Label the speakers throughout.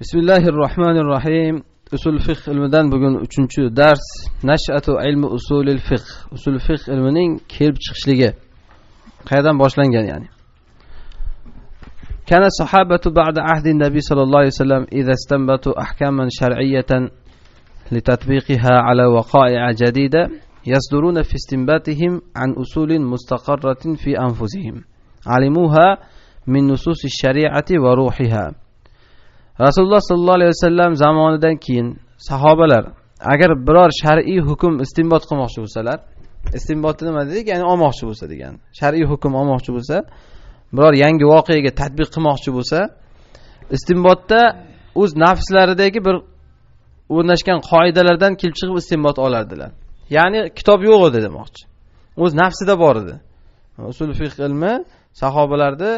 Speaker 1: bismillahi rohmanir rohim usul fiq ilmidan bugun uchinchi dars nashatu ilmi usulil fiq usul fiq ilmining kelib chiqishligi qayerdan boshlangan ya'ni كان الصحابة بعد عهد النبي صلى الله عليه وسلم إذا استنبتوا أحكاما شرعية لتطبيقها على وقائع جديدة يصدرون في استنباتهم عن أصول مستقرة في أنفسهم علموها من نصوص الشريعة وروحها rasululloh sollallohu alayhi vasallam zamonidan keyin sahobalar agar biror shar'iy hukm istinbot qilmoqchi bo'lsalar istinboti nima dedik ya'ni olmoqchi bo'lsa degani shar'iy hukm olmoqchi bo'lsa biror yangi voqeaga tadbiq qilmoqchi bo'lsa istinbotda o'z nafslaridagi bir o'rnashgan qoidalardan kelib chiqib istinbot olardilar ya'ni kitob yo'q edi demoqchi o'z nafsida bor edi usul fiq ilmi sahobalarda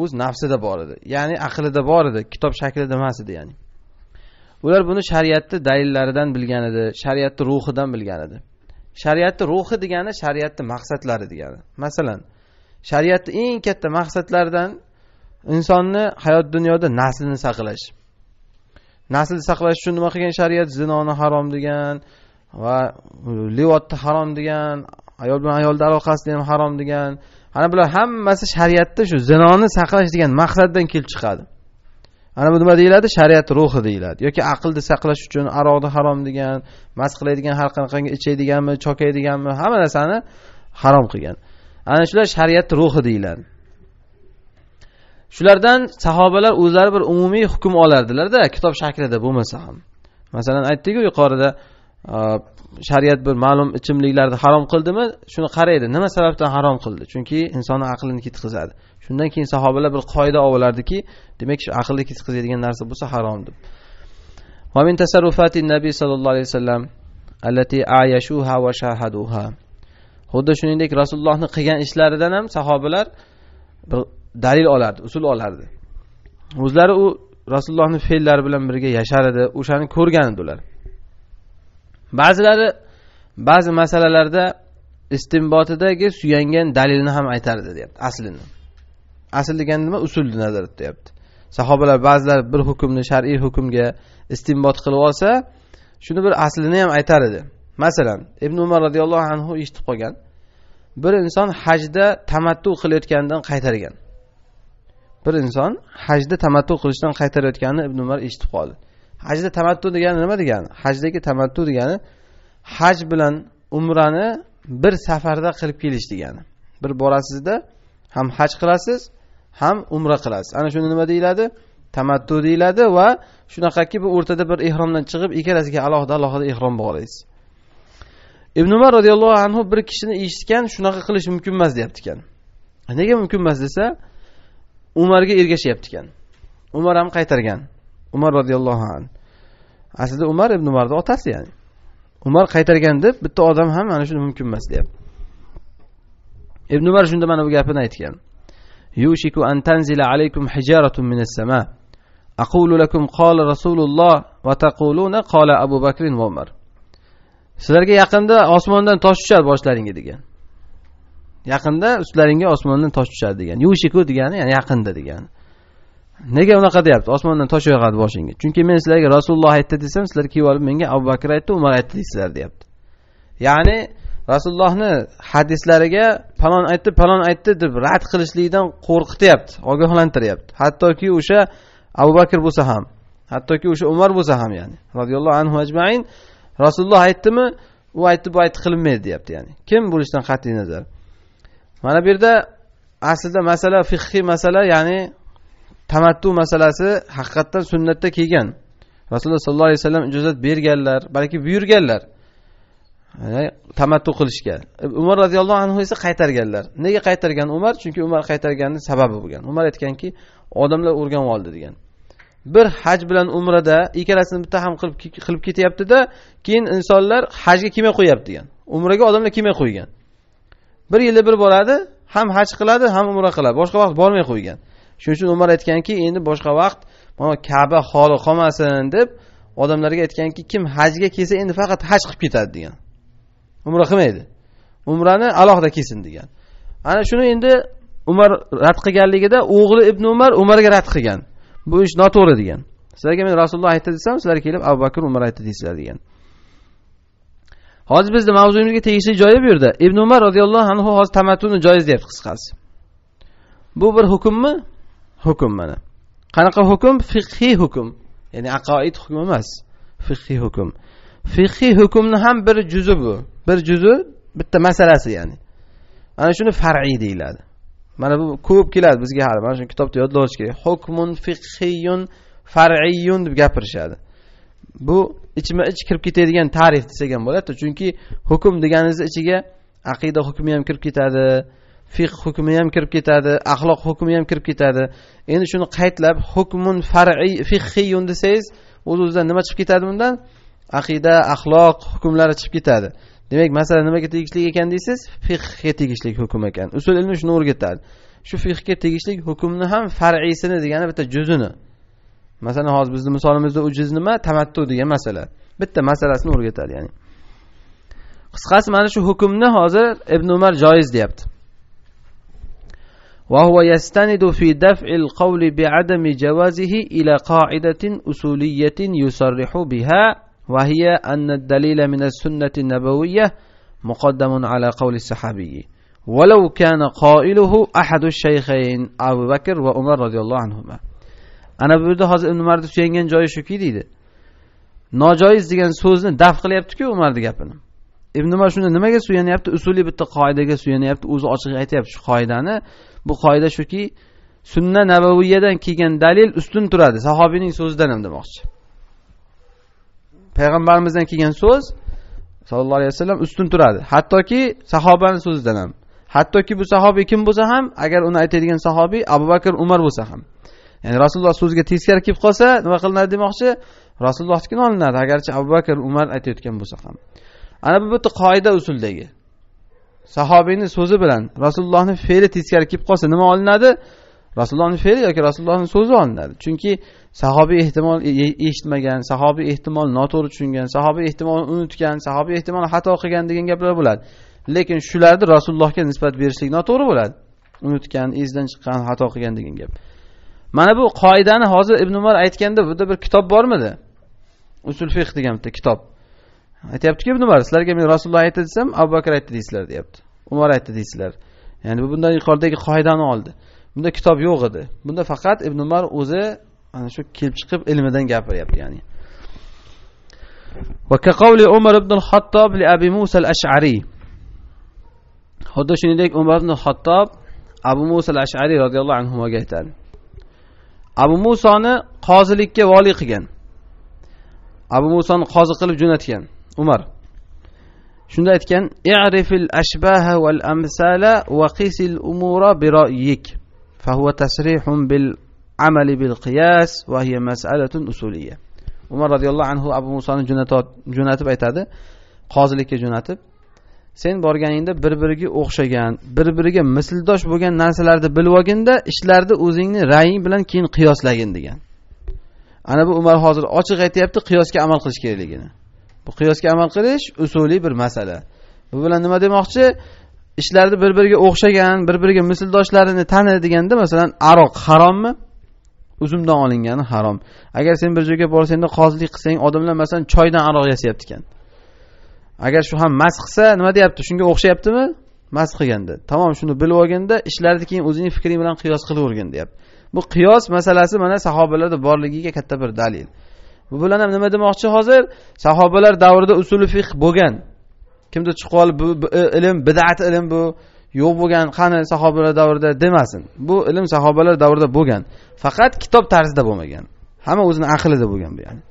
Speaker 1: o'z nafsida bor edi ya'ni aqlida bor edi kitob shaklida emas edi ya'ni ular buni shariatni dalillaridan bilgan edi shariatni ruhidan bilgan edi shariatni ruhi degani shariatni maqsadlari degani masalan shariatni eng katta maqsadlaridan insonni hayot dunyoda naslini saqlash naslni saqlash uchun nima qilgan shariat zinoni harom degan va livotni harom degan ayol bilan ayolni aloqasini ham harom degan ana bular hammasi shariatda shu zinoni saqlash degan maqsaddan kelib chiqadi ana bu nima deyiladi shariat ruhi deyiladi yoki aqlni saqlash uchun aroqni harom degan mast qiladigan har qanaqangi ichadiganmi chokaydiganmi hamma narsani harom qilgan ana shular shariat ruhi deyiladi shulardan sahobalar o'zlari bir umumiy hukm olardilarda kitob shaklida bo'lmasa ham masalan aytdiku yuqorida shariat bir ma'lum ichimliklarni harom qildimi shuni qaraydi nima sababdan harom qildi chunki insonni aqlini ketqizadi shundan keyin sahobalar bir qoida olardiki demak shu aqlni ketqizadigan narsa bo'lsa harom deb min tasarrufati nabiy sallallohu alayhi vasallam allati التي عايشوها وشاهدوها xuddi shuningdek rasulullohni qilgan ishlaridan ham sahobalar bir dalil olardi usul olardi o'zlari u rasulullohni fe'llari bilan birga yashar edi o'shani ko'rgan edilar ba'zilari ba'zi masalalarda istinbotidagi suyangan dalilni ham aytardi deyapti aslini asl degani nima usulni nazarda tutyapti sahobalar ba'zilar bir hukmni shar'iy hukmga istinbot qilib olsa shuni bir aslini ham aytar edi masalan ibn umar roziyallohu anhu eshitib qolgan bir inson hajda tamattu qilayotganidan qaytargan bir inson hajda tamattu qilishdan qaytarayotganini ibn umar eshitib qoldi hajda tamattu degani nima degani hajdagi tamattu degani haj bilan umrani bir safarda qilib kelish degani bir borasizda ham haj qilasiz ham umra qilasiz ana shuni nima deyiladi tamattu deyiladi va shunaqaki bu o'rtada bir ehromdan chiqib ikkalasiga alohida alohida ehrom bog'laysiz ibn umar roziyallohu anhu bir kishini eshitgan shunaqa qilish mumkin emas deyapti ekan nega mumkin emas desa umarga ergashyapti ekan umar ham qaytargan umar roziyallohu anhu aslida umar ibn umarni otasi ya'ni umar qaytargan deb bitta odam ham mana shuni mumkin emas deyapti ibn umar shunda mana bu gapini aytgan an tanzila alaykum تنزل min as-sama aqulu lakum qala rasululloh va taquluna qala abu bakr va umar sizlarga yaqinda osmondan tosh tushadi boshlaringga degan yaqinda ustlaringga osmondan tosh tushadi degan yushiku degani ya'ni yaqinda degani nega unaqa deyapti osmondan tosh yog'adi boshingga chunki men sizlarga rasululloh aytdi desam sizlar kelib olib menga abu bakr aytdi umar aytdi deysizlar deyapti ya'ni rasulullohni hadislariga palon aytdi palon aytdi deb rad qilishlikdan qo'rqityapti ogohlantiryapti hattoki o'sha abu bakr bo'lsa ham hattoki o'sha umar bo'lsa ham ya'ni roziyallohu anhu ajmain rasululloh aytdimi u aytdi bu aytdi qilinmaydi deyapti ya'ni kim bo'lishidan qat'iy nazar mana bu yerda aslida masala fihiy masala ya'ni tamattu masalasi haqiqatdan sunnatda kelgan rasululloh sollallohu alayhi vasallam ijozat berganlar balki buyurganlar tamattu qilishga umar roziyallohu anhu esa qaytarganlar nega qaytargan umar chunki umar qaytarganni sababi bo'lgan umar aytganki odamlar o'rganib oldi degan bir haj bilan umrada ikkalasini bitta ham qilib ketyaptida keyin insonlar hajga kelmay qo'yapti degan umraga odamlar kelmay qo'ygan bir yilda bir boradi ham haj qiladi ham umra qiladi boshqa vaqt bormay qo'ygan shuning uchun umar aytganki endi boshqa vaqt mana kaba xoli qolmasin deb odamlarga aytganki kim hajga kelsa endi faqat haj qilib ketadi degan umra qilmaydi umrani alohida kelsin degan ana shuni endi umar rad qilganligida o'g'li ibn umar umarga rad qilgan bu ish noto'g'ri degan sizlarga men rasululloh aytdi desam sizlar kelib abu bakr umar aytdi deysizlar degan hozir bizni mavzuyimizga tegishli joyi bu yerda ibn umar roziyallohu anhu hozir tamattuni joiz deyapti qisqasi bu bir hukmmi hukm mana qanaqa hukm fiqhiy hukm ya'ni aqoid hukmi emas fiqhiy hukm fiqhiy hukmni ham bir juzi bu bir juzi bitta masalasi ya'ni mana shuni far'iy deyiladi mana bu ko'p keladi bizga hali mana shu kitobda yodlash kerak hukmun fiqhiyun far'iyun deb gapirishadi bu ichma ich kirib ketadigan tarif desak ham bo'ladida chunki hukm deganingizni ichiga aqida hukmi ham kirib ketadi fiq hukmi ham kirib ketadi axloq hukmi ham kirib ketadi endi shuni qaytlab hukmun far'iy fiqhiyun desangiz o'z o'zidan nima chiqib ketadi bundan aqida axloq hukmlari chiqib ketadi demak masala nimaga tegishli ekan deysiz fiqhga tegishli hukm ekan usul ilmi shuni o'rgatadi shu fiqhga tegishli hukmni ham far'iysini degani bitta juzini masalan hozir bizni misolimizda u juz nima tamattu degan masala bitta masalasini o'rgatadi ya'ni qisqasi mana shu hukmni hozir ibn umar joiz deyapti وهو يستند في دفع القول بعدم جوازه إلى قاعدة أصولية يصرح بها وهي أن الدليل من السنة النبوية مقدم على قول الصحابي ولو كان قائله أحد الشيخين أبو بكر وعمر رضي الله عنهما ana bu yerda hozir ibn umarni suyangan joyi shuki deydi nojoiz degan so'zni daf qilyaptiku umarni gapini ibn umar shunda nimaga suyanyapti usuliy bitta qoidaga suyanyapti o'zi ochiq aytyapti shu qoidani bu qoida shuki sunna nabaviyyadan kelgan dalil ustun turadi sahobiyning so'zidan ham demoqchi payg'ambarimizdan kelgan so'z sallallohu alayhi vasallam ustun turadi hattoki sahobani so'zidan ham hattoki bu sahobiy kim bo'lsa ham agar uni aytadigan sahobiy abu bakr umar bo'lsa ham ya'ni rasululloh so'ziga teskari kelib qolsa nima qilinadi demoqchi rasulullohnikini olinadi agarchi abu bakr umar aytayotgan bo'lsa ham ana bu bitta qoida usuldagi sahobiyni so'zi bilan rasulullohni fe'li teskari kelib qolsa nima olinadi rasulullohni fe'li yoki rasulullohni so'zi olinadi chunki sahobiy ehtimol e, e, eshitmagan sahobiy ehtimol noto'g'ri tushungan sahobiy ehtimol unutgan sahobiy ehtimol xato qilgan degan gaplar bo'ladi lekin shularni rasulullohga nisbat berishlik noto'g'ri bo'ladi unutgan esdan chiqqan xato qilgan degan gap mana bu qoidani hozir ibn umar aytganda buda bir kitob bormidi usul fiq degan bitta kitob aytyaptiki bu sizlarga men rasululloh aytdi desam abu bakr aytdi deysizlar deyapti umar aytdi deysizlar ya'ni bu bundan yuqoridagi qoidani oldi bunda kitob yo'q edi bunda faqat ibn umar o'zi ana shu kelib chiqib ilmidan gapiryapti ya'ni umar ibn xattob li abi musa al ashari xuddi shuningdek umar ibn hattob abu musa al ashariy roziyallohu anhuga aytadi abu musoni qozilikka voliy qilgan abu musoni qozi qilib jo'natgan umar shunda aytgan i'rifil ashbaha wal amsala va qisil umura bi ra'yik fahuwa tasrihun bil amali bil qiyas va hiya mas'alatun usuliyya umar roziyallohu anhu abu musoni jo'natib aytadi qozilikka jo'natib sen borganingda bir biriga o'xshagan bir biriga misldosh bo'lgan narsalarni bilib olginda ishlarni o'zingni raying bilan keyin qiyoslagin degan ana bu umar hozir ochiq aytyapti qiyosga amal qilish kerakligini bu qiyosga amal qilish usuliy bir masala bu bilan nima demoqchi ishlarni bir biriga o'xshagan bir biriga misldoshlarini tani deganda masalan aroq harommi uzumdan olingani harom agar sen bir joyga borsangda qozilik qilsang odamlar masalan choydan aroq yasayapti ekan agar shu ham mast qilsa nima deyapti shunga o'xshayaptimi mast qilganda tamom shuni bilib olganda ishlarni keyin o'zing fikring bilan qiyos qilavergin deyapti bu qiyos masalasi mana sahobalarda borligiga katta bir dalil bu bilan ham nima demoqchi hozir sahobalar davrida usuli fiq bo'lgan kimdir chiqib olib bu ilm bidat ilm bu yo'q bo'lgan qani sahobalar davrida demasin bu ilm sahobalar davrida bo'lgan faqat kitob tarzida bo'lmagan hamma o'zini aqlida bo'lgan bu ya'ni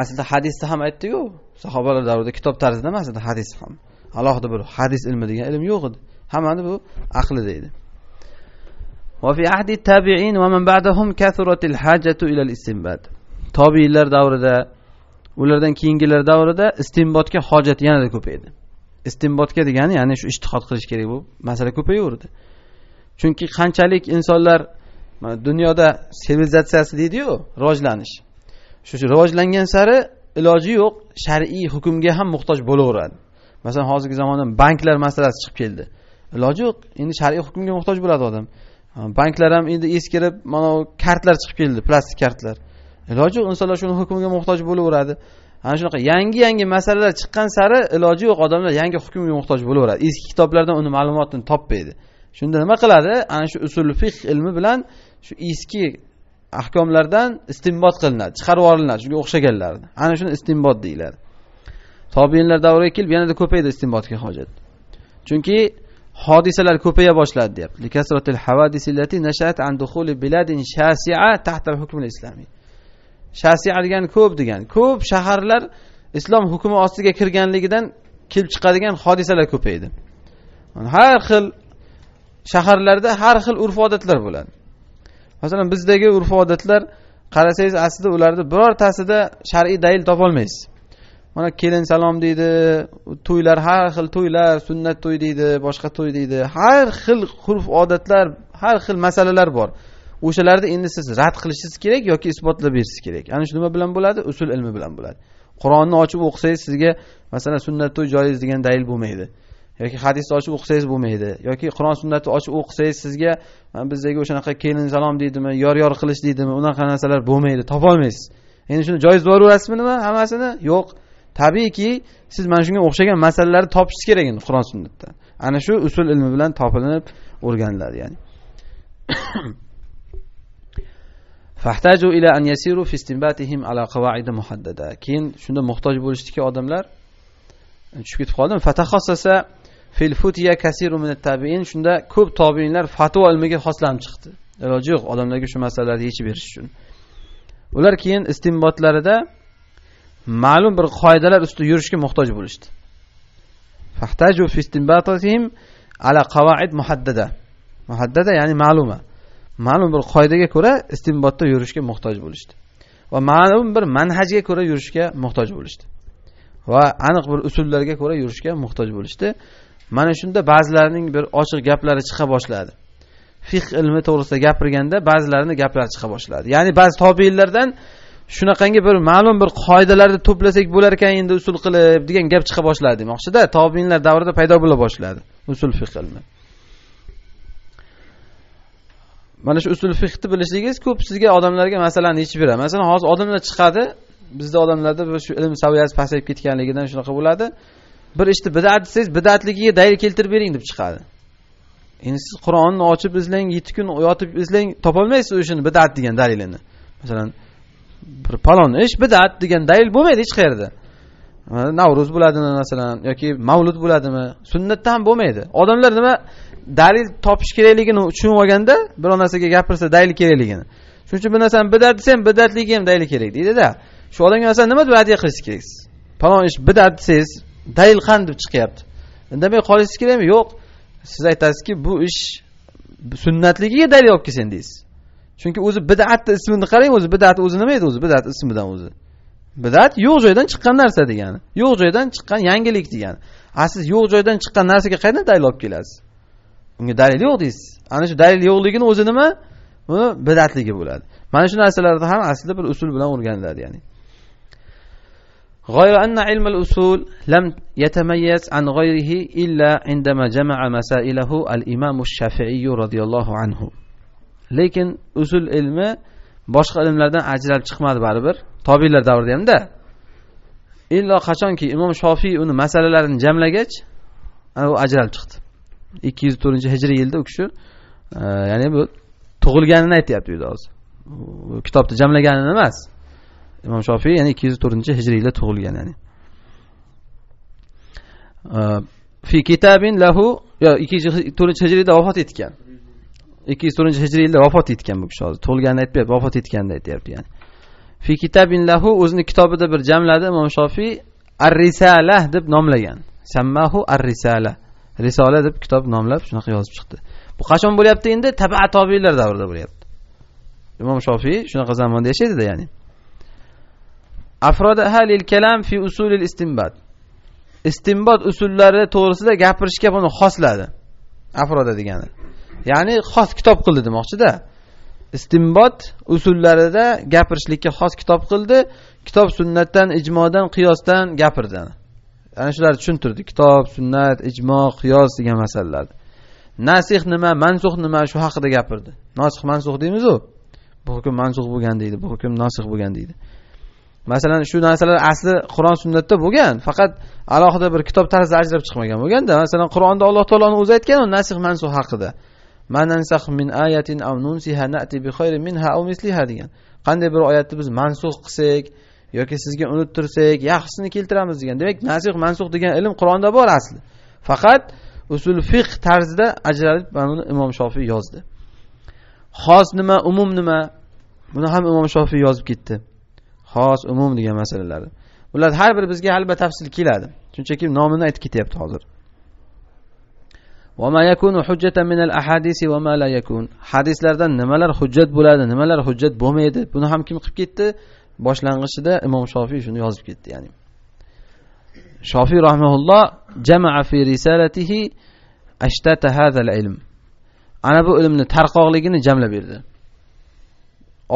Speaker 1: aslida hadisda ham aytdiku sahobalar davrida kitob tarzida emas edi hadis ham alohida bir hadis ilmi degan ilm yo'q edi hammani bu aqlida edi وفي عهد التابعين ومن بعدهم كثرت الحاجة إلى الاستنباد tobiiylar davrida ulardan keyingilar davrida istinbotga hojat yanada ko'paydi istinbotga degani ya'ni shu ishtihod qilish kerak bu masala ko'payaverdi chunki qanchalik insonlar dunyoda sivilizatsiyasi deydiyu rivojlanish shu rivojlangan sari iloji yo'q shar'iy hukmga ham muhtoj bo'laveradi masalan hozirgi zamonda banklar masalasi chiqib keldi iloji yo'q endi shar'iy hukmga muhtoj bo'ladi odam banklar ham endi eskirib mana kartlar chiqib keldi plastik kartlar iloji yo'q insonlar shuni hukmiga muhtoj bo'laveradi ana shunaqa yangi yangi masalalar chiqqan sari iloji yo'q odamlar yangi hukmga muhtoj bo'laveradi eski kitoblardan uni ma'lumotini topmaydi shunda nima qiladi ana shu usul fiq ilmi bilan shu eski ahkomlardan istinbot qilinadi chiqarib yuborilinadi shunga o'xshaganlarni ana shuni istinbot deyiladi tobiinlar davriga kelib yanada ko'paydi istinbotga hojat chunki hodisalar ko'paya boshladi deyapti likasratil nashat an shasia tahta shasia degani ko'p degani ko'p shaharlar islom hukmi ostiga kirganligidan kelib chiqadigan hodisalar ko'paydi har xil shaharlarda har xil urf odatlar bo'ladi masalan bizdagi urf odatlar qarasangiz aslida ularni birortasida shar'iy dalil topolmaysiz mana kelin salom deydi to'ylar har xil to'ylar sunnat to'y deydi boshqa to'y deydi har xil xurf odatlar har xil masalalar bor o'shalarni endi siz rad qilishingiz kerak yoki isbotlab berishingiz kerak ana shu nima bilan bo'ladi usul ilmi bilan bo'ladi qur'onni ochib o'qisangiz sizga masalan sunnat to'y joiz degan dalil bo'lmaydi yoki hadisni ochib o'qisangiz bo'lmaydi yoki qur'on sunnatni ochib o'qisangiz sizga bizdagi o'shanaqa kelin salom deydimi yor yor qilish deydimi unaqa narsalar bo'lmaydi topolmaysiz endi shuni joiz deb yuborasizmi nima hammasini yo'q tabiiyki siz mana shunga o'xshagan masalalarni topishingiz kerak endi qur'on sunnatda ana shu usul ilmi bilan topilib o'rganiladi ya'ni fahtaju ila an yasiru fi istinbatihim ala qawaid muhaddada keyin shunda muhtoj bo'lishdiki odamlar tushib ketib qoldim fataxassasa fil futiya kasiru min tabiin shunda ko'p tobiinlar fatvo ilmiga xoslanib chiqdi iloji yo'q odamlarga shu masalalarni yechib berish uchun ular keyin istinbotlarida ma'lum bir qoidalar ustida yurishga muhtoj bo'lishdi ala qavaid muhaddada muhaddada ya'ni ma'luma ma'lum bir qoidaga ko'ra istinbotda yurishga muhtoj bo'lishdi va ma'lum bir manhajga ko'ra yurishga muhtoj bo'lishdi va aniq bir usullarga ko'ra yurishga muhtoj bo'lishdi mana shunda ba'zilarining bir ochiq gaplari chiqa boshladi fiq ilmi to'g'risida gapirganda ba'zilarini gaplari chiqa boshladi ya'ni ba'zi tobiinlardan shunaqangi bir ma'lum bir qoidalarni to'plasak bo'lar ekan endi usul qilib degan gap chiqa boshladi demoqchida tobinlar davrida paydo bo'la boshladi usul fiq mana shu usul fiqni bilishligingiz ko'p sizga odamlarga masalani yechib beradi masalan hozir odamlar chiqadi bizda odamlarda shu ilm saviyasi pasayib ketganligidan shunaqa bo'ladi bir ishni işte bidat desangiz bidatligiga dalil keltirib bering deb chiqadi endi siz qur'onni ochib izlang yetti kun yotib izlang topolmaysiz o'shani bidat degan dalilini masalan bir palon ish bidat degan dalil bo'lmaydi hech qayerda navro'z bo'ladimi masalan yoki mavlud bo'ladimi sunnatda ham bo'lmaydi odamlar nima dalil topish kerakligini tushunib olganda biror narsaga gapirsa dalil kerakligini shuning uchun bu narsani bidat desa ham bidatligi ham dalil kerak deydida shu odamga masalan nima deb raddiya qilishingiz keraksiz palon ish bidat desangiz dalil qani deb chiqyapti indamay qolishingiz kerakmi yo'q siz aytasizki bu ish sunnatligiga dalil olib kelsin deysiz chunki o'zi bidatni ismini qarang o'zi bidat o'zi nima edi o'zi bidat ismidan o'zi bidat yo'q joydan chiqqan narsa degani yo'q joydan chiqqan yangilik degani a siz yo'q joydan chiqqan narsaga qayerdan dalil olib kelasiz unga dalil yo'q deysiz ana shu dalil yo'qligini o'zi nima uni bidatligi bo'ladi mana shu narsalarni ham aslida bir usul bilan o'rganiladi ya'ni غير أن علم الأصول لم يتميز عن غيره إلا عندما جمع مسائله الإمام الشافعي رضي الله عنه lekin usul ilmi boshqa ilmlardan ajralib chiqmadi baribir tobiylar davrida hamda illo qachonki imom shofiy uni masalalarini jamlagach u ajralib chiqdi ikki yuz to'rtinchi hijriy yilda u kishi ya'ni bu tug'ilganini aytyapti uyda hozir kitobni jamlaganini emas imom shofiy ya'ni ikki yuz to'rtinchi hijriyda tug'ilgan ya'ni fi kitabin lahu yo ikki yuz to'rtinchi hijriyda vafot etgan ikki yuz to'rtinchi hijriy yilda vafot etgan bu kishi hozir tug'ilganini aytmayapti vafot etganini aytyapti ya'ni fi kitabin lahu o'zini kitobida bir jamladi imom shofiy ar risala deb nomlagan sammahu ar risala risola deb kitob nomlab shunaqa yozib chiqdi bu qachon bo'lyapti endi taba tobiylar davrida bo'lyapti imom shofiy shunaqa zamonda yashaydida ya'ni afrodaha lil kalam fi usulil istinbat istinbot usullari to'g'risida gapirishga buni xosladi afroda degani ya'ni xos kitob qildi demoqchida istimbot usullarida gapirishlikka xos kitob qildi kitob sunnatdan ijmodan qiyosdan gapirdi ana shularni tushuntirdi kitob sunnat ijmo qiyos degan masalalarni nasih nima mansux nima shu haqida gapirdi nosih mansux deymizu bu hukm mansux bo'lgan deydi bu hukm nosih bo'lgan deydi masalan shu narsalar asli qur'on sunnatda bo'lgan faqat alohida bir kitob tarzida ajrab chiqmagan bo'lganda masalan qur'onda alloh taoloni o'zi aytgan nasih mansux haqida min ayatin aw nunsiha na'ti bi khayrin minha aw misliha degan qanday bir oyatni biz mansux qilsak yoki sizga unuttirsak yaxshisini keltiramiz degan demak nasih mansux degan ilm qur'onda bor asli faqat usul fiqh tarzida ajralib mana buni imom shofiy yozdi xos nima umum nima buni ham imom shofiy yozib ketdi xos umum degan masalalari bular har biri bizga albatta tafsil keladi shunchaki nomini aytib ketyapti hozir وما يكون حجة من الأحاديث وما لا يكون hadislardan nimalar hujjat bo'ladi nimalar hujjat bo'lmaydi buni ham kim qilib ketdi boshlang'ichida imom shofiy shuni yozib ketdi ya'ni shofiy rahmaulloh jamaa fi risalatihi ashtata hadal ilm ana bu ilmni tarqoqligini jamlab berdi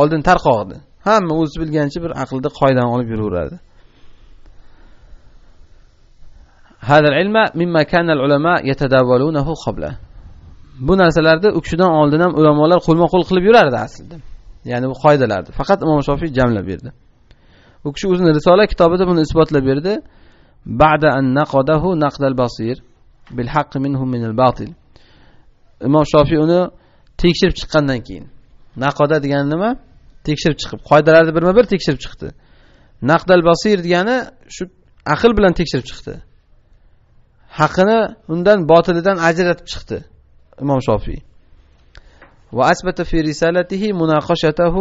Speaker 1: oldin tarqoq edi hamma o'zi bilgancha bir aqlda qoidani olib yuraveradi هذا العلم مما كان العلماء يتداولونه قبله bu narsalarni u kishidan oldin ham ulamolar qo'lma qo'l qilib yurardi aslida ya'ni bu qoidalarni faqat imom shofiy jamlab berdi u kishi o'zini risola kitobida buni isbotlab berdi بعد naqdal basir bil haqq minhu min al الباطل imom shofiy uni tekshirib chiqqandan keyin naqoda degani nima tekshirib chiqib qoidalarni birma bir tekshirib chiqdi naqdal basir degani shu aql bilan tekshirib chiqdi haqini undan botilidan ajratib chiqdi imom shofiy va asbata وأثبت في رسالته مناقشته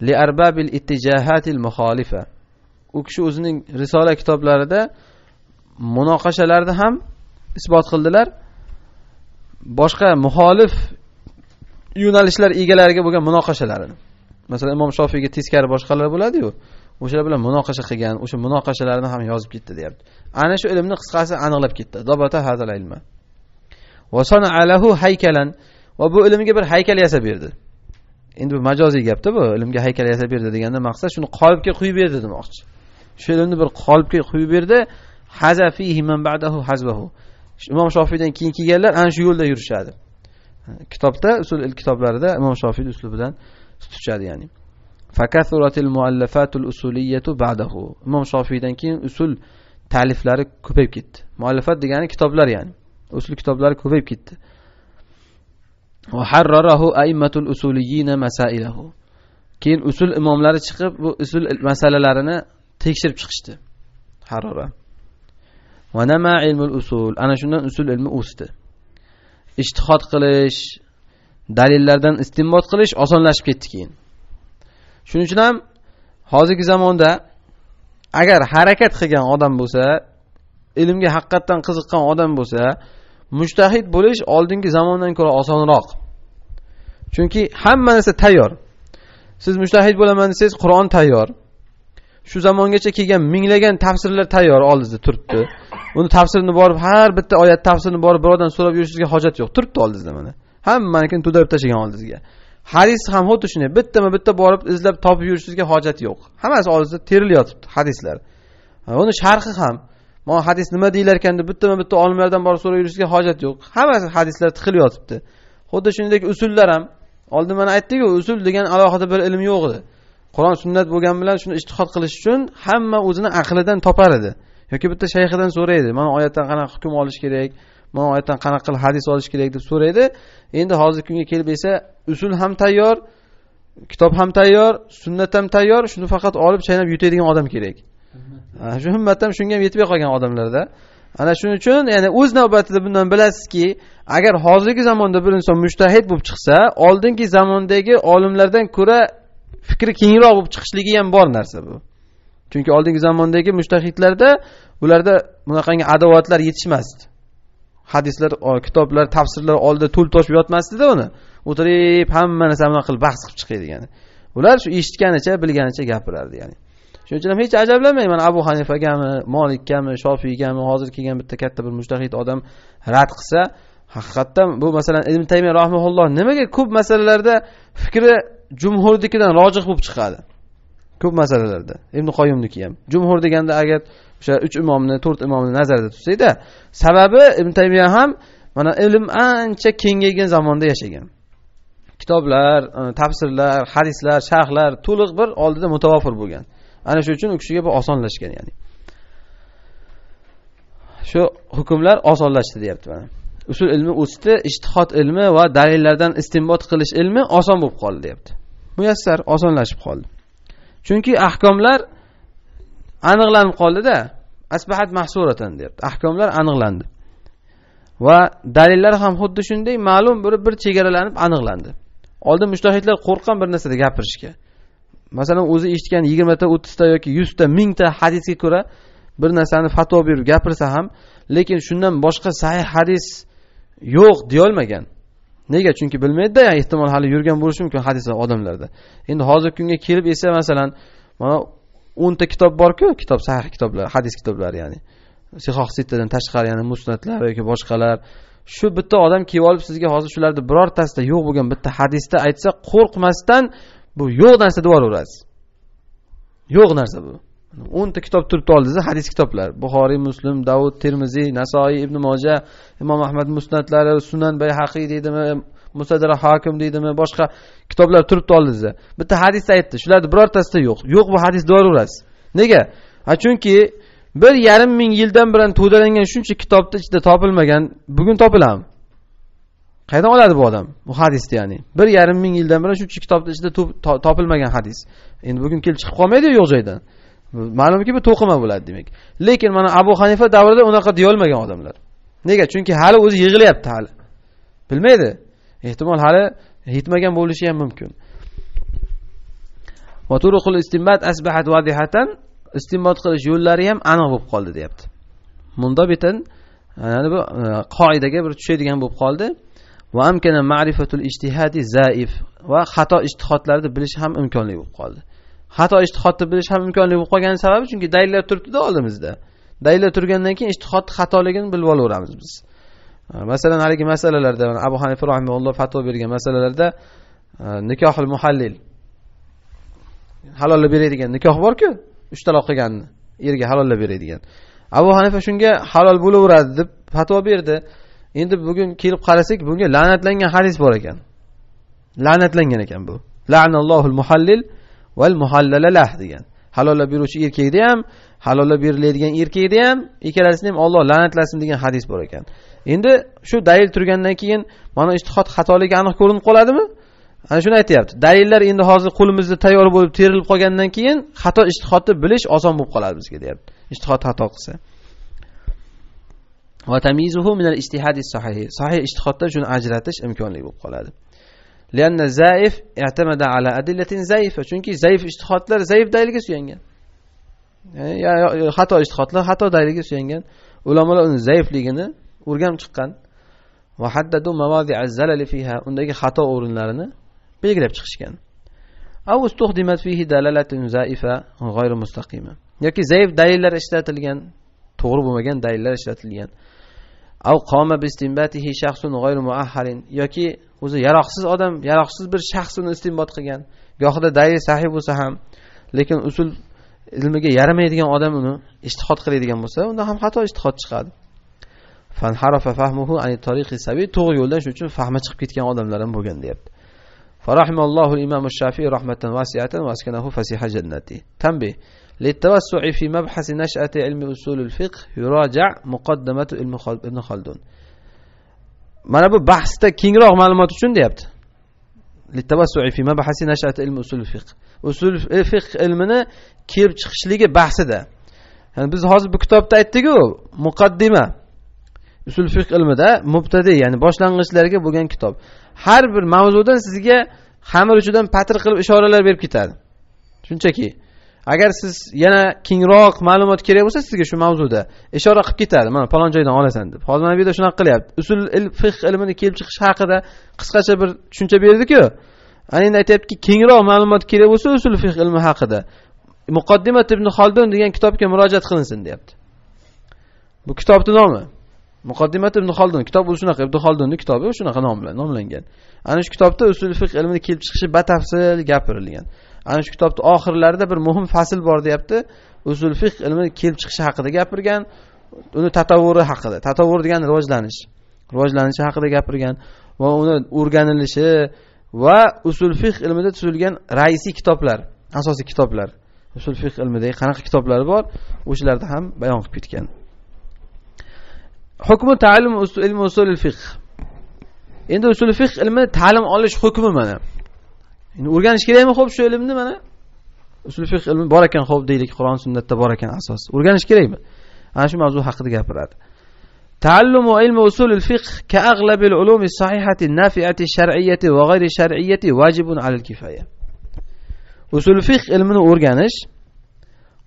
Speaker 1: لأرباب الاتجاهات المخالفة u kishi o'zining risola kitoblarida munoqashalarni ham isbot qildilar boshqa muxolif yo'nalishlar egalariga bo'lgan munoqashalarini masalan imom shofiyga teskari boshqalar bo'ladiyu o'shalar bilan munoqasha qilgan o'sha munoqashalarni ham yozib ketdi deyapti ana shu ilmni qisqasi aniqlab ketdi dobata hazal ilma alahu haykalan va bu ilmga bir haykal yasab berdi endi bu majoziy gapda bu ilmga haykal yasab berdi deganda maqsad shuni qolibga quyib berdi demoqchi shu ilmni bir qolibga quyib berdi imom shofiydan keyin kelganlar ana shu yo'lda yurishadi kitobda usul kitoblarida imom shofiy uslubidan tutishadi ya'ni fakasuratil muallafatul usuliyatu ba'dahu imom shofiydan keyin usul ta'liflari ko'payib ketdi muallafat degani kitoblar ya'ni usul kitoblari ko'payib ketdi harrarahu aimmatul usuliyina masailahu keyin usul imomlari chiqib bu usul masalalarini tekshirib chiqishdi harora va nama ilmul usul ana shundan usul ilmi o'sdi ijtihod qilish dalillardan istinbot qilish osonlashib ketdi keyin shuning uchun ham hozirgi zamonda agar harakat qilgan odam bo'lsa ilmga haqiqatdan qiziqqan odam bo'lsa mushtahid bo'lish oldingi zamondan ko'ra osonroq chunki hamma narsa tayyor siz mushtahid bo'laman desangiz qur'on tayyor shu zamongacha kelgan minglagan tafsirlar tayyor oldingizda turibdi uni tafsirini borib har bitta oyat tafsirini borib birovdan so'rab yurishingizga hojat yo'q turibdi oldingizda mana hammanikini to'darib tashlagan oldingizga hadis ham xuddi shunday bittami bitta borib izlab topib yurishingizga hojat yo'q hammasi hozirda terilib yotibdi hadislar uni sharhi ham mana hadis nima deyilar ekan deb bittama bitta olimlardan borib so'rab yurishingizga hojat yo'q hammasi hadislar tiqilib yotibdi xuddi shuningdek usullar ham oldin mana aytdikku usul degan alohida bir ilm yo'q edi qur'on sunnat bo'lgani bilan shuni istihod qilish uchun hamma o'zini aqlidan topar edi yoki bitta shayxidan so'raydi mana oyatdan qanaqa hukm olish kerak man oyatdan qanaqa qilib hadis olish kerak deb so'raydi endi hozirgi kunga kelib esa usul ham tayyor kitob ham tayyor sunnat ham tayyor shuni faqat olib chaynab yutadigan odam kerak shu himmat ham shunga ham yetmay qolgan odamlarda ana shuning uchun ya'ni o'z navbatida bundan bilasizki agar hozirgi zamonda bir inson mushtahid bo'lib chiqsa oldingi zamondagi olimlardan ko'ra fikri kengroq bo'lib chiqishligi ham bor narsa bu chunki oldingi zamondagi mushtahidlarda ularda bunaqangi adovatlar yetishmasdi hadislar kitoblar tafsirlar oldida to'l toshib yotmasdida uni o'tirib hamma narsa bunaqa qilib bahs qilib chiqadi ya'ni ular shu eshitganicha bilganicha gapirardi ya'ni shuning uchun ham hech ajablanmayman abu hanifagami molikkami shofiygami hozir kelgan bitta katta bir mushtahid odam rad qilsa haqiqatdan bu masalan ibn taymiya rahmulloh nimaga ko'p masalalarda fikri jumhurnikidan rojih bo'lib chiqadi ko'p masalalarda ibn qoyimniki ham jumhur deganda agar o'sha uch imomni to'rt imomni nazarda tutsakda sababi ibn taymiya ham mana ilm ancha kengaygan zamonda yashagan kitoblar e, tafsirlar hadislar sharhlar to'liq bir oldida mutavofir bo'lgan ana shuning uchun u kishiga bu osonlashgan ya'ni shu hukmlar osonlashdi deyapti mana usul ilmi o'sdi ishtihod ilmi va dalillardan istinbot qilish ilmi oson bo'lib qoldi deyapti muyassar osonlashib qoldi chunki ahkomlar aniqlanib qoldida asbahat mahsuratan deyapti ahkomlar aniqlandi va dalillar ham xuddi shunday ma'lum bir bir chegaralanib aniqlandi oldin mushtohidlar qo'rqqan bir narsada gapirishga masalan o'zi eshitgan yigirmata o'ttizta yoki yuzta mingta hadisga ko'ra bir narsani fatvo berib gapirsa ham lekin shundan boshqa sahih hadis yo'q deyolmagan nega chunki bilmaydida ehtimol hali yurgan bo'lishi mumkin hadislar odamlarda endi hozirgi kunga kelib esa masalan mana o'nta kitob borku kitob sahih kitoblar hadis kitoblari ya'ni sihoh sittadan tashqari ya'ni musnatlar yoki boshqalar shu bitta odam kelib olib sizga hozir shularni birortasida yo'q bo'lgan bitta hadisda aytsa qo'rqmasdan bu yo'q narsa deb yuboraverasiz yo'q narsa bu o'nta kitob turibdi oldingizda hadis kitoblar buxoriy muslim davud termiziy nasoiy ibn moja imom ahmad musnatlari sunan haqiy deydimi musadara hokim deydimi boshqa kitoblar turibdi oldingizda bitta hadis aytdi shularni birortasida yo'q yo'q bu hadis deyverasiz nega chunki bir yarim ming yildan beri to'dalangan shuncha kitobni ichida topilmagan bugun topiladimi qayerdan oladi bu odam bu hadisni ya'ni bir yarim ming yildan beri shuncha kitobni ichida topilmagan hadis endi bugun kelib chiqib qolmaydi yo'q joydan ma'lumki bu to'qima bo'ladi demak lekin mana abu hanifa davrida unaqa deyolmagan odamlar nega chunki hali o'zi yig'ilyapti hali bilmaydi ehtimol hali yetmagan bo'lishi ham mumkin iste'mol asbahat qilish yo'llari ham aniq bo'lib qoldi deyapti mundobitan e, ya'ni bu e, qoidaga bir tushadigan bo'lib qoldi va amkana ma'rifatul ijtihodi zaif va xato ijtihodlarni bilish ham imkonli bo'lib qoldi xato ijtihodni bilish ham imkonli bo'lib qolgani sababi chunki dalillar turibdida oldimizda dalillar turgandan keyin ijtihodni xatoligini bilib olaveramiz biz masalan haligi masalalarda abu hanifa rahimaulloh fatvo bergan masalalarda e, nikohil muhallil halollab beradigan nikoh borku uch taloq qilganni erga halollab beradigan abu hanifa shunga halol bo'laveradi deb fatvo berdi endi bugun kelib qarasak bunga la'natlangan hadis bor ekan la'natlangan ekan bu la'nallohul muhallil val muhallalalah degan halollab beruvchi erkakda ham halollab beriladigan erkakda ham ikkalasini ham olloh la'natlasin degan hadis bor ekan endi shu dalil turgandan keyin mana istihod xatoligi aniq ko'rinib qoladimi ana shuni aytyapti dalillar endi hozir qo'limizda tayyor bo'lib terilib qolgandan keyin xato istihodni bilish oson bo'lib qoladi bizga deyapti istihod xato qilsa sahih ishtihoddan shuni ajratish imkonli bo'lib qoladi لأن زائف اعتمد على chunki zaif istihodlar zaif dalilga suyangan xato istihodlar xato dalilga suyangan ulamolar uni zaifligini o'rganib chiqqan fiha undagi xato o'rinlarini belgilab chiqishgan fihi zaifa mustaqima yoki zaif dalillar ishlatilgan to'g'ri bo'lmagan dalillar ishlatilgan av qoma bistimbatihi shaxsun g'oyru muahhalin yoki o'zi yaroqsiz odam yaroqsiz bir shaxs uni istinbot qilgan gohida dalil sahih bo'lsa ham lekin usul ilmiga yaramaydigan odam uni ishtihod qiladigan bo'lsa unda ham xato ishtihod chiqadi fanharafa fahmuhu ani tariqi sabiy to'g'ri yo'ldan shuning uchun fahmi chiqib ketgan odamlar ham bo'lgan deyapti farahimallohu imamu shafiy rahmatan vasiyatan vaskanahu fasiha jannati tanbeh للتوسع في مبحث نشأة علم أصول الفقه يراجع مقدمة ibn khaldun mana bu bahsda kengroq ma'lumot uchun deyapti fi mabhasi nashati ilmi usul al fiqh usul fiqh ilmini kelib chiqishligi bahsida ya'ni biz hozir bu kitobda aytdiku muqaddima usul fiqh ilmida mubtadiy ya'ni boshlang'ichlarga bo'lgan kitob har bir mavzudan sizga xamir uchidan patr qilib ishoralar berib ketadi shunchaki agar siz yana kengroq ma'lumot kerak bo'lsa sizga shu mavzuda ishora qilib ketadi mana palon joydan olasan deb hozir mana bu yerda shunaqa qilyapti usul fiqh ilmini kelib chiqish haqida qisqacha bir tushuncha berdiku ana endi aytyaptiki kengroq ma'lumot kerak bo'lsa usul fiqh ilmi haqida muqaddimat ibn xoldun degan kitobga murojaat qilinsin deyapti bu kitobni nomi muqaddimat ibn xoldin kitob o'zi shunaqa ibn xoldinni kitobi shunaqa nomlangan ana shu kitobda usul fiq ilmini kelib chiqishi batafsil gapirilgan ana shu kitobni oxirlarida bir muhim fasl bor deyapti usul fiq ilmi kelib chiqishi haqida gapirgan uni tatavvuri haqida tatavvur degani rivojlanish rivojlanishi haqida gapirgan va uni o'rganilishi va usul fiq ilmida tuzilgan raisiy kitoblar asosiy kitoblar usul fiq ilmidagi qanaqa kitoblar bor o'shalarda ham bayon qilib ketgan hukmi ta'lim ilmi usul fiqh endi usul fiqh ilmi ta'lim olish hukmi mana endi o'rganish kerakmi xo'p shu ilmni mana usul fiqh ilmi bor ekan xo'p deylik qur'on sunnatda bor ekan asos o'rganish kerakmi ana shu mavzu haqida gapiradi تعلم علم أصول الفقه كأغلب العلوم الصحيحة النافعة الشرعية وغير الشرعية واجب على الكفاية أصول الفقه ilmini o'rganish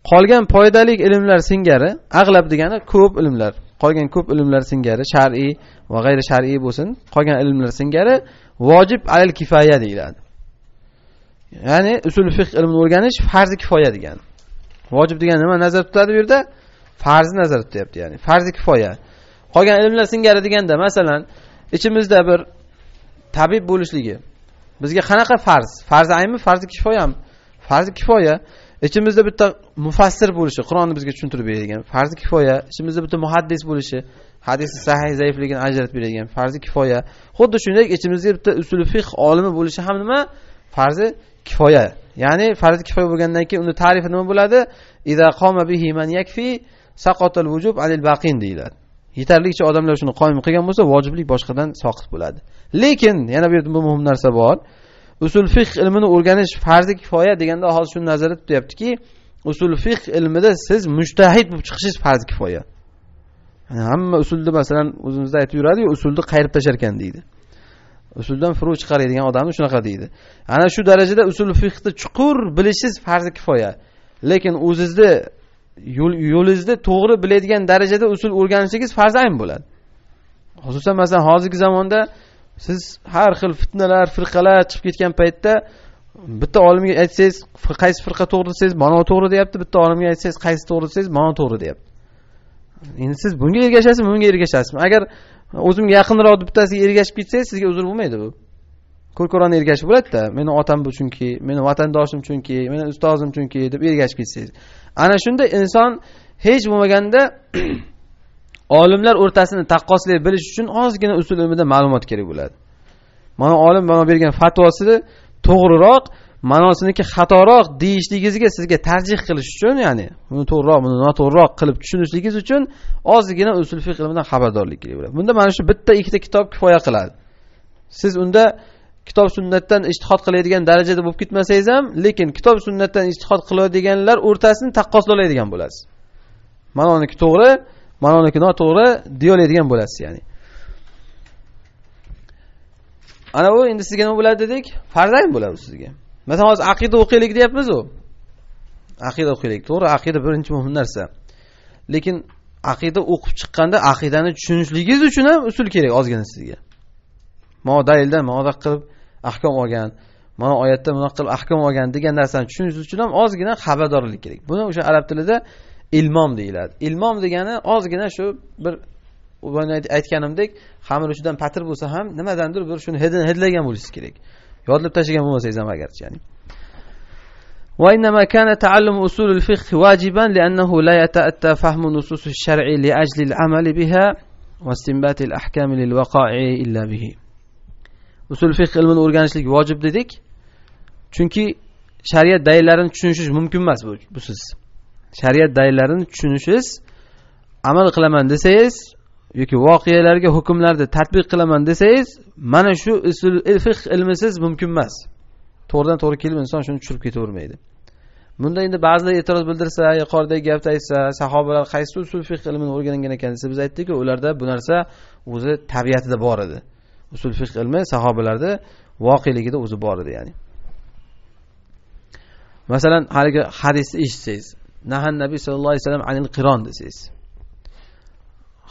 Speaker 1: qolgan foydali ilmlar singari ag'lab degani ko'p ilmlar qolgan ko'p ilmlar singari shar'iy va g'ayri shar'iy bo'lsin qolgan ilmlar singari vojib alal kifoya deyiladi ya'ni usul fiq ilmini o'rganish farzi kifoya degani vojib degani nima nazarda tutadi bu yerda farzni nazarda tutyapti ya'ni farzi kifoya qolgan ilmlar singari deganda masalan ichimizda bir tabib bo'lishligi bizga qanaqa farz farzi aynmi farzi kifoyami farzi kifoya ichimizda bitta mufassir bo'lishi qur'onni bizga tushuntirib beradigan farzi kifoya ichimizda bitta muhaddis bo'lishi hadisni sahih zaifligini ajratib beradigan farzi kifoya xuddi shuningdek ichimizda bitta usul fiq olimi bo'lishi ham nima farzi kifoya ya'ni farzi kifoya bo'lgandan keyin uni tarifi nima bo'ladi qoma bihi man yakfi baqin deyiladi yetarlicha odamlar shuni qoyim qilgan bo'lsa vojiblik boshqadan soqit bo'ladi lekin yana bu yerda bir muhim narsa bor usul fiqh ilmini o'rganish farzi kifoya deganda hozir shuni nazarda tutyaptiki usul fiqh ilmida siz mushtahid bo'lib chiqishingiz farzi kifoya yani hamma usulni masalan o'zimizda aytib yuradiku usulni qayirib tashlar ekan deydi usuldan furu chiqaradigan odamni shunaqa deydi ana shu darajada usul fiqni chuqur bilishingiz farzi kifoya lekin o'zizni yo'lingizni to'g'ri biladigan darajada usul o'rganishingiz farz bo'ladi xususan masalan hozirgi zamonda siz har xil fitnalar firqalar chiqib ketgan paytda bitta olimga aytsangiz qaysi firqa to'g'ri desangiz mano to'g'ri deyapti bitta olimga aytsangiz qaysi to'g'ri desangiz mano to'g'ri deyapti endi siz bunga ergashasizmi bunga ergashasizmi agar o'zimga yaqinroq bittasiga ergashib ketsangiz sizga uzr bo'lmaydi bu ko'rkorona ergashib bo'ladida meni otam bu chunki meni vatandoshim chunki meni ustozim chunki deb ergashib ketsangiz ana shunda inson hech bo'lmaganda olimlar o'rtasini taqqoslay bilish uchun ozgina usul ilmida ma'lumot kerak bo'ladi mana olim mano bergan fatvosini to'g'riroq manosiniki xatoroq deyishligingizga sizga tarjih qilish uchun ya'ni buni to'g'riroq buni noto'g'riroq qilib tushunishligingiz uchun ozgina usul fiq ilmidan xabardorlik kerak bo'ladi bunda mana shu bitta ikkita kitob kifoya qiladi siz unda kitob sunnatdan ijtihod qiladigan darajada bo'lib ketmasangiz ham lekin kitob sunnatdan ishtihod qiladiganlar o'rtasini taqqoslaoladigan bo'lasiz manoniki to'g'ri manoniki noto'g'ri deyoladigan bo'lasiz ya'ni ana bu endi sizga nima bo'ladi dedik farzand bo'ladi sizga masalan hozir aqida o'qiylik deyapmizu aqida o'qiylik to'g'ri aqida birinchi muhim narsa lekin aqida o'qib chiqqanda aqidani tushunishligingiz uchun ham usul kerak ozgina sizga mana dalildan mana bunaqa qilib ahkom olgan mana oyatda bunaqa qilib ahkom olgan degan narsani tushunishingiz uchun ham ozgina xabardorlik kerak buni o'sha arab tilida ilmom deyiladi ilmom degani ozgina shu bir aytganimdek xamir uchidan patir bo'lsa ham nimadandir bir shuni hidlagan bo'lishingiz kerak yodlab tashlagan bo'lmasangiz ham agarchi ya'ni وإنما كان تعلم أصول الفقه واجبا لأنه لا يتأتى فهم نصوص الشرع لأجل العمل بها واستنباط الأحكام للوقائع إلا به usul fiqh ilmini o'rganishlik vojib dedik chunki shariat dalillarini tushunish mumkin emas siz shariat dalillarini tushunishingiz amal qilaman desangiz yoki voqealarga hukmlarni tadbiq qilaman desangiz mana shu usul fiq ilmisiz mumkin emas to'g'ridan to'g'ri kelib inson shuni tushunib ketavermaydi bunda endi ba'zilar e'tiroz bildirsa yuqoridagi gapni aytsa sahobalar qaysi usul fiq ilmini o'rgangan ekan desa biz aytdikku ularda bu narsa o'zi tabiatida bor edi usul fiq ilmi sahobalarda voqeligida o'zi bor edi ya'ni masalan haligi hadisni eshitsangiz nahan nabiy sallallohu alayhi vasallam anil qiron desangiz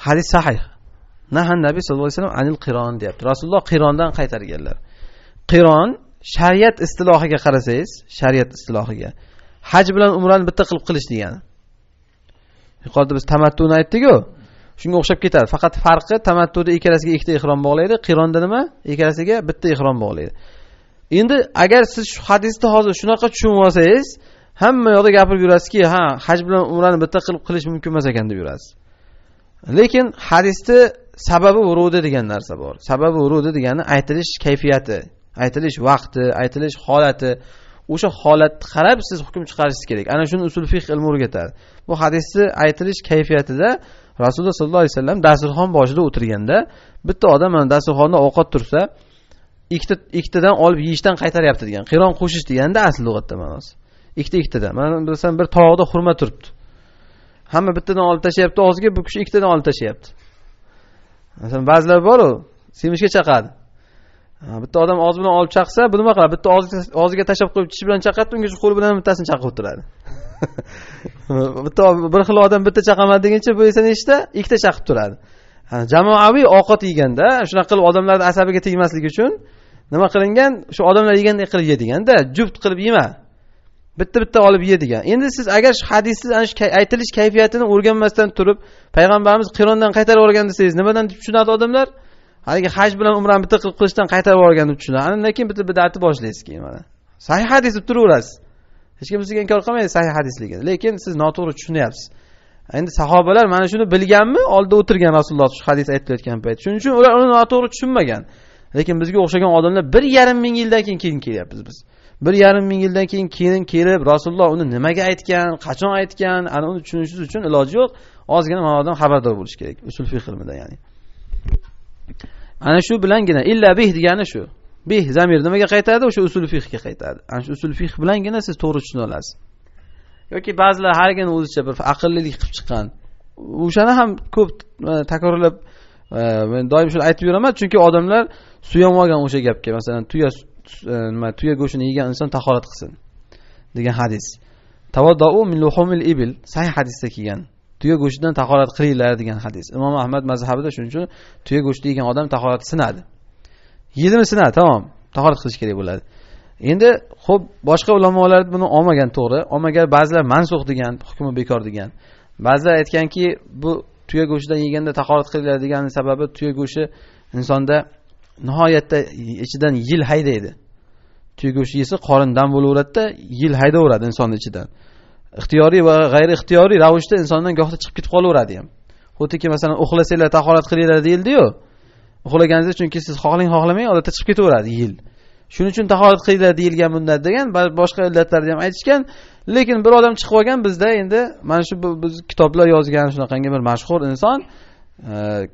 Speaker 1: hadis sahih nahan nabiy sallallohu alayhi vasallam anil qiron deyapti rasululloh qirondan qaytarganlar qiron shariat istilohiga qarasangiz shariat istilohiga haj bilan umrani bitta qilib qilish degani yuqorida biz tamattuni aytdikku shunga o'xshab ketadi faqat farqi tamattuda ikkalasiga ikkita ehrom bog'laydi qironda nima ikkalasiga bitta ehrom bog'laydi endi agar siz shu hadisni hozir shunaqa tushunib olsangiz hamma yoqda gapirib yurasizki ha haj bilan umrani bitta qilib qilish mumkin emas ekan deb yurasiz lekin hadisni sababi urudi degan narsa bor sababi urudi degani aytilish kayfiyati aytilish vaqti aytilish holati o'sha holatni qarab siz hukm chiqarishingiz kerak ana shuni usul fiq ilmi o'rgatadi bu hadisni aytilish kayfiyatida rasululloh sollallohu alayhi vasallam dasturxon boshida o'tirganda bitta odam mana dasturxonda ovqat tursa ikkita ikkitadan olib yeyishdan qaytaryapti degan qiron qo'shish deganda asli lug'atda ma'nosi ikkita ikkitada mana bilasan bir tog'da xurma turibdi hamma bittadan olib tashlayapti og'ziga bu kishi ikkitadan olib tashlayapti masalan ba'zilar borku semizga chaqadi bitta odam og'zi bilan olib chaqsa bu nima qiladi bitta og'ziga tashlab qo'yib tishi bilan chaqadi ungacha qo'li bilan bittasini chaqib o'tiradi bitta bir xil odam bitta chaqamadi deguncha bu esa nechta ikkita chaqib turadi jamoaviy ovqat yeganda shunaqa qilib odamlarni asabiga tegmaslik uchun nima qilingan shu odamlar yeganday qilib deganda juft qilib yema bitta bitta olib degan endi siz agar shu hadisni ana shu aytilish kayfiyatini o'rganmasdan turib payg'ambarimiz qirondan qaytarib yuborgan desangiz nimadan deb tushunadi odamlar haligi haj bilan umrani bitta qilib qilishdan qaytarib yuborgan deb tushunadi ana keyin bitta bidatni boshlaysiz keyin mana sahih hadis deb turaverasiz hech kim sizga inkor qilmaydi sahih hadisligini lekin siz noto'g'ri tushunyapsiz endi sahobalar mana shuni bilganmi oldida o'tirgan rasululloh shu hadis aytilayotgan payt shuning uchun ular uni noto'g'ri tushunmagan lekin bizga o'xshagan odamlar bir yarim ming yildan keyin keyin kelyapmiz biz bir yarim ming yildan keyin keyin kelib rasululloh uni nimaga aytgan qachon aytgan ana uni tushunishingiz uchun iloji yo'q ozgina ma'nodan xabardor bo'lish kerak usul ilmida ya'ni ana shu bilangina illa bih degani shu bih zamir nimaga qaytadi o'sha usul fihga qaytadi ana shu usul fih bilangina siz to'g'ri tushuna olasiz yoki ba'zilar har gal o'zicha bir aqllilik qilib chiqqan o'shani ham ko'p e, takrorlab e, men doim shuni aytib yuraman chunki odamlar suyanib olgan o'sha gapga masalan tuya E, nima tuya go'shtini yegan inson tahorat qilsin degan hadis tavaddou min luhumil ibil sahih hadisda kelgan tuya go'shtidan tahorat qilinglar degan hadis imom ahmad mazhabida shuning uchun tuya go'shti yegan odam tahorati sinadi yedimi sinadi tamom tahorat qilish kerak bo'ladi endi ho'p boshqa ulamolar buni olmagan to'g'ri olmagan ba'zilar mansux degan hukmi bekor degan ba'zilar aytganki bu tuya go'shtidan yeganda tahorat qilinglar degani sababi tuya go'shti insonda nihoyatda ichidan yil haydaydi tuyguvchi yesa qorindan bo'laveradida yil haydaveradi insonni ichidan ixtiyoriy va g'ayri ixtiyoriy ravishda insondan gohida chiqib ketib qolaveradi ham xuddiki masalan uxlasanglar tahorat qilinglar deyildiyu uxlaganingizda chunki siz xohlang xohlamang odatda chiqib ketaveradi yil shuning uchun tahorat qilinglar deyilgan bunda degan boshqa illatlarni ham aytishgan lekin bir odam chiqib olgan bizda endi mana shu biz kitoblar yozgan shunaqangi bir mashhur inson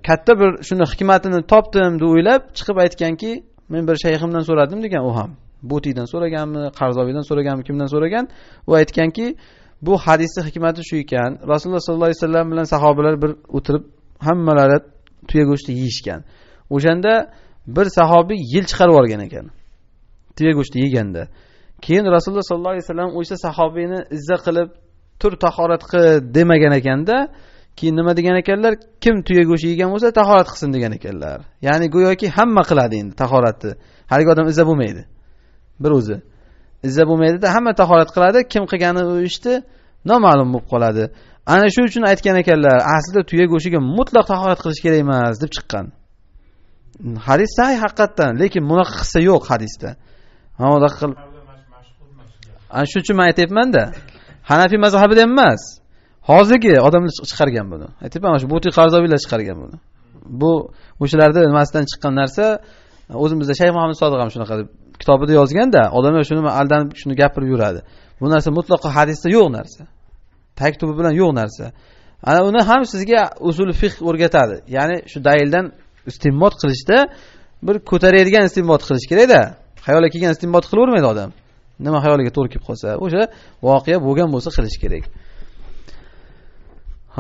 Speaker 1: katta bir shuni hikmatini topdim deb o'ylab chiqib aytganki men bir shayximdan so'radim degan u ham butiydan so'raganmi qarzoviydan so'raganmi kimdan so'ragan u aytganki bu hadisni hikmati shu ekan rasululloh sollallohu alayhi vasallam bilan sahobalar bir o'tirib hammalari tuya go'shti yeyishgan o'shanda bir sahobiy yil chiqarib yuborgan ekan tuya go'shti yeganda keyin rasululloh sollallohu alayhi vasallam o'sha sahobiyni izza qilib tur tahorat qil demagan ekanda keyin nima degan ekanlar kim tuya go'shti yegan bo'lsa tahorat qilsin degan ekanlar ya'ni go'yoki hamma qiladi endi tahoratni haligi odam izza bo'lmaydi bir o'zi izza bo'lmaydida hamma tahorat qiladi kim qilgani u ishni noma'lum bo'lib qoladi ana shu uchun aytgan ekanlar aslida tuya go'shtiga mutlaq tahorat qilish kerak emas deb chiqqan hadis sahiy haqiqatdan lekin bunaqa qissa yo'q hadisda mana bunaqa qilib ana shuning uchun man aytyapmanda hanafiy mazhabida emas hozirgi odamlar chiqargan buni aytyapman mana shu buti qarzobiylar chiqargan buni bu o'shalarni nimasidan chiqqan narsa o'zimizda shayx muhammad sodiq ham shunaqa deb kitobida yozganda odamlar shuni aldanib shuni gapirib yuradi bu narsa mutlaqo hadisda yo'q narsa tag tubi bilan yo'q narsa ana uni ham sizga usul fiq o'rgatadi ya'ni shu dalildan iste'mod qilishda bir ko'taradigan iste'mod qilish kerakda xayolga kelgan iste'mod qilavermaydi odam nima xayoliga to'g'ri kelib qolsa o'sha voqea bo'lgan bo'lsa qilish kerak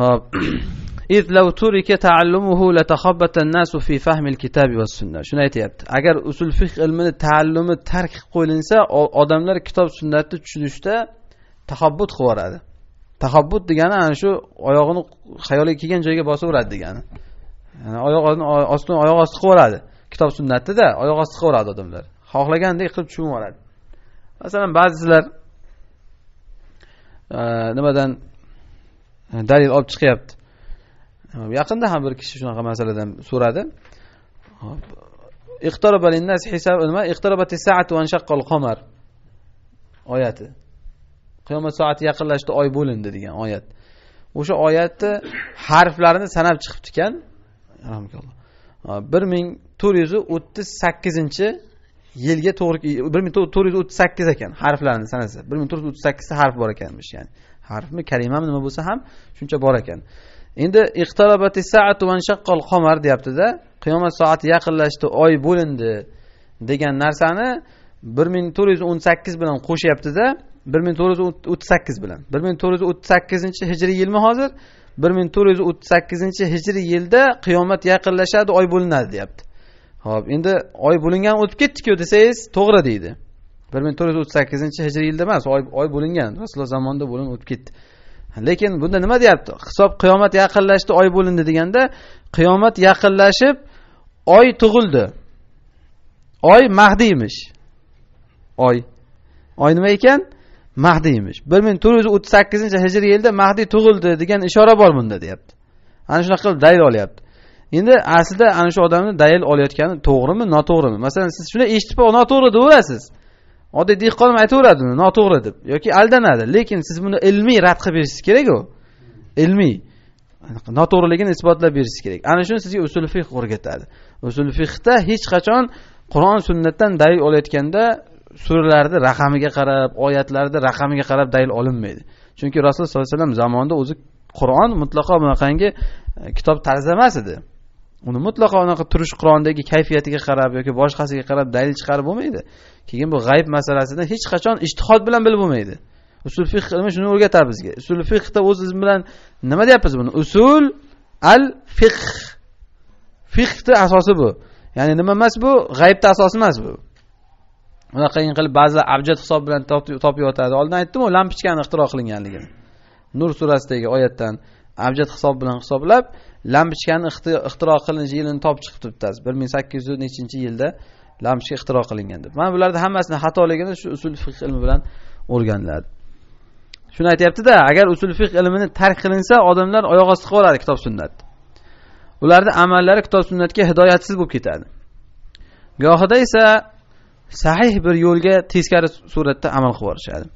Speaker 1: hop lav turika taallumuhu nasu fi fahmil kitabi va sunna shuni aytyapti agar usul fiqh ilmini taallumi tark qilib qo'yilinsa odamlar kitob sunnatni tushunishda tahobbut qilib yuboradi tahobbut degani ana shu oyog'ini xayoliga kelgan joyga bosaveradi degani yani oyog'ini ostini oyoq osti qilib yuboradi kitob sunnatnida oyoq osti qilib odamlar xohlagandek qilib tushunib yuboradi masalan ba'zi sizlar nimadan dalil olib chiqyapti yaqinda ham bir kishi shunaqa masaladan so'radi nima oyati qiyomat soati yaqinlashdi oy bo'lindi degan oyat o'sha oyatni harflarini sanab chiqibdi ekan bir ming to'rt yuz o'ttiz sakkizinchi yilga to'g'ri bir ming to'rt yuz o'ttiz sakkiz ekan harflarini sanasa bir ming to'rt yuz o'ttiz sakkizta harf bor ekanmish ya'ni harfmi kalimami nima bo'lsa ham shuncha bor ekan endi qomar deyaptida qiyomat soati yaqinlashdi oy bo'lindi degan narsani bir ming to'rt yuz o'n sakkiz bilan qo'shyaptida bir ming to'rt yuz o'ttiz sakkiz bilan bir ming to'rt yuz o'ttiz sakkizinchi hijriy yilmi hozir bir ming to'rt yuz o'ttiz sakkizinchi hijriy yilda qiyomat yaqinlashadi oy bo'linadi deyapti ho'p endi oy bo'lingan o'tib ketdiku desangiz to'g'ri deydi bir ming to'rt yuz o'ttiz sakkizinchi hijriy yilda emas oy oy bo'lingan rasululloh zamonida bo'linib o'tib ketdi lekin bunda nima deyapti hisob qiyomat yaqinlashdi oy bo'lindi deganda qiyomat yaqinlashib oy tug'ildi oy mahdiymish oy oy nima ekan mahdiymish bir ming to'rt yuz o'ttiz sakkizinchi hijriy yilda mahdiy tug'ildi degan ishora bor bunda deyapti ana shunaqa qilib dalil olyapti endi aslida ana shu odamni dalil olayotgani to'g'rimi noto'g'rimi masalan siz shuni eshitib noto'g'ri deyaverasiz oddiy dehqon aytaveradi uni noto'g'ri deb yoki aldanadi lekin siz buni ilmiy rad qilib berishingiz kerak ilmiy noto'g'riligini isbotlab berishingiz kerak ana shuni sizga usul fiqh o'rgatadi usul fiqda hech qachon qur'on sunnatdan dalil olayotganda suralarni raqamiga qarab oyatlarni raqamiga qarab dalil olinmaydi chunki rasululloh sollallohu alayhi vasallam zamonida o'zi qur'on mutlaqo bunaqangi e, kitob tarzi emas edi uni mutlaqo unaqa turish qur'ondagi kayfiyatiga qarab yoki boshqasiga qarab dalil chiqarib bo'lmaydi keyin bu g'ayb masalasidan hech qachon ijtihod bilan bilib bo'lmaydi usul fiq nima shuni o'rgatadi bizga usul fiqda o'zi bilan nima deyapmiz buni usul al fiq fiqni asosi bu ya'ni nima emas bu g'aybni asosi emas bu unaqangi qilib ba'zilar abjad hisob bilan topib yotadi oldin aytdimu lampochkani ixtiro qilinganligini nur surasidagi oyatdan abjad hisob bilan hisoblab lampochkani ixtiro qilinish yilini topib chiqib turibdiz bir ming sakkiz yuz nechinchi yilda lampochka ixtiro qilingan deb mana bularni hammasini xatoligini shu usul fiq ilmi bilan o'rganiladi shuni aytyaptida agar usul fiq ilmini tark qilinsa odamlar oyoq osti qolaveradi kitob sunnat ularni amallari kitob sunnatga hidoyatsiz bo'lib ketadi gohida esa sahih bir yo'lga teskari suratda amal qilib yuborishadi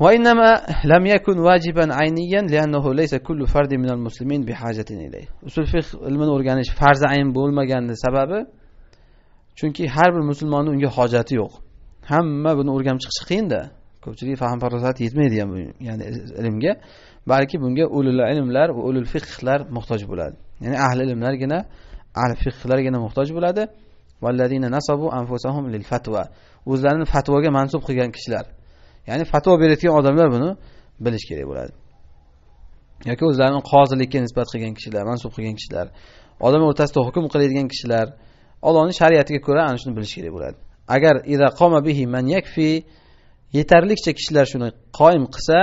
Speaker 1: وإنما لم يكن واجبا عينيا لأنه ليس كل فرد من المسلمين بحاجة إليه usul fiqh ilmini o'rganish farzi ayn bo'lmagani sababi chunki har bir musulmonni unga hojati yo'q hamma buni o'rganib chiqishi qiyinda ko'pchilik fahm farosat yetmaydi ham ya'ni ilmga balki bunga ulul ilmlar va ulul fiqhlar muhtoj bo'ladi ya'ni ahli ilmlargina ahli fiqhlargina muhtoj bo'ladi o'zlarini fatvoga mansub qilgan kishilar ya'ni fatvo berayotgan odamlar buni bilish kerak bo'ladi yoki o'zlarini qozilikka nisbat qilgan kishilar mansub qilgan kishilar odamlar o'rtasida hukm qiladigan kishilar ollohni shariatiga ko'ra ana shuni bilish kerak bo'ladi agar bihi man yakfi yetarlicha kishilar shuni qoyim qilsa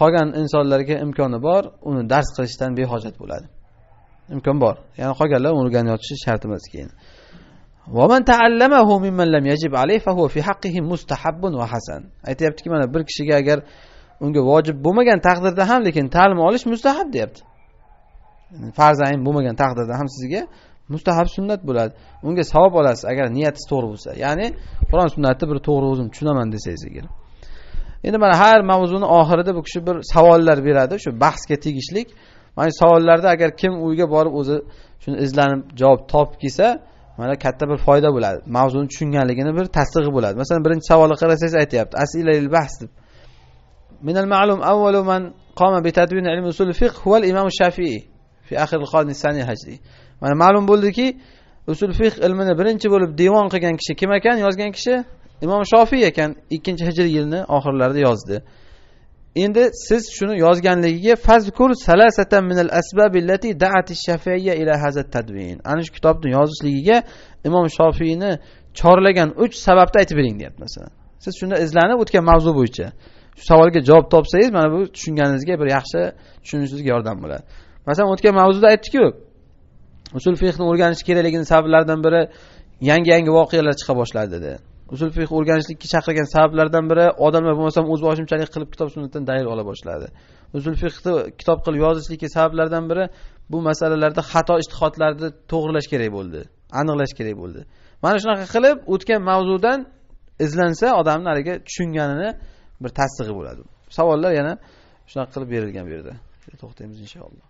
Speaker 1: qolgan insonlarga imkoni bor uni dars qilishdan behojat bo'ladi imkon bor ya'ni qolganlar o'rganib yotishi shart emas keyin ومن تعلمه ممن لم يجب عليه فهو في حقه مستحب وحسن aytyaptiki mana bir kishiga agar unga vojib bo'lmagan taqdirda ham lekin ta'lim olish mustahab deyapti farzand bo'lmagan taqdirda ham sizga mustahab sunnat bo'ladi unga savob olasiz agar niyatingiz to'g'ri bo'lsa ya'ni qur'on sunnatni bir to'g'ri o'zim tushunaman desangiz agar endi mana har mavzuni oxirida bu kishi bir savollar beradi shu bahsga tegishlik mana shu savollarda agar kim uyga borib o'zi shuni izlanib javob topib kelsa mana katta bir foyda bo'ladi mavzuni tushunganligini bir tasdig'i bo'ladi masalan birinchi savolga qarasangiz aytyapti asilail bahs deb من المعلوم أول من قام بتدوين علم أصول الفقه هو الإمام الشافعي في آخر القرن الثاني الهجري mana ma'lum bo'ldiki usul fiq ilmini birinchi bo'lib devon qilgan kishi kim ekan yozgan kishi imom shofiy ekan ikkinchi hijriy yilni oxirlarida yozdi endi siz shuni yozganligiga fazkur salasatan min minal asbabillati daati shafiyya ila hazat tadvin ana shu kitobni yozishligiga imom shofiyni chorlagan uch sababni aytib bering deyapti masalan siz shunda izlanib o'tgan mavzu bo'yicha shu savolga javob topsangiz mana bu tushunganingizga bir yaxshi tushunishingizga yordam bo'ladi masalan o'tgan mavzuda aytdikku usul fiqhni o'rganish kerakligini sabablaridan biri yangi yangi voqealar chiqa boshladi dedi usul fiq o'rganishlikka chaqirgan sabablardan biri odamlar bo'lmasam o'z boshimchalik qilib kitob sunnatdan dalil ola boshladi usul fiqni kitob qilib yozishlikka sabablardan biri bu masalalarda xato istihodlarni to'g'rilash kerak bo'ldi aniqlash kerak bo'ldi mana shunaqa qilib o'tgan mavzudan izlansa odamni haligi tushunganini bir tasdig'i bo'ladi savollar yana shunaqa qilib berilgan bu yerda to'xtaymiz inshaalloh